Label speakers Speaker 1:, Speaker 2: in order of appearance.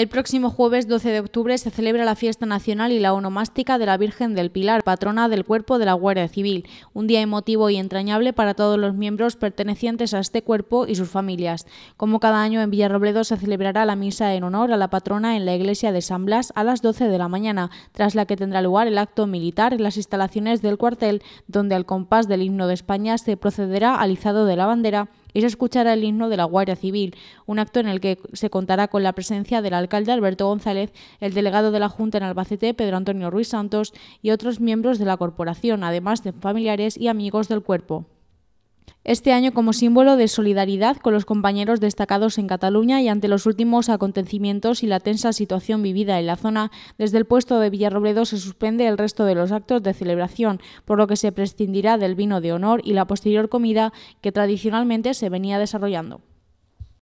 Speaker 1: El próximo jueves 12 de octubre se celebra la fiesta nacional y la onomástica de la Virgen del Pilar, patrona del cuerpo de la Guardia Civil, un día emotivo y entrañable para todos los miembros pertenecientes a este cuerpo y sus familias. Como cada año en Villarrobledo se celebrará la misa en honor a la patrona en la iglesia de San Blas a las 12 de la mañana, tras la que tendrá lugar el acto militar en las instalaciones del cuartel, donde al compás del himno de España se procederá al izado de la bandera y se escuchará el himno de la Guardia Civil, un acto en el que se contará con la presencia del alcalde Alberto González, el delegado de la Junta en Albacete, Pedro Antonio Ruiz Santos, y otros miembros de la corporación, además de familiares y amigos del cuerpo este año como símbolo de solidaridad con los compañeros destacados en Cataluña y ante los últimos acontecimientos y la tensa situación vivida en la zona, desde el puesto de Villarrobledo se suspende el resto de los actos de celebración, por lo que se prescindirá del vino de honor y la posterior comida que tradicionalmente se venía desarrollando.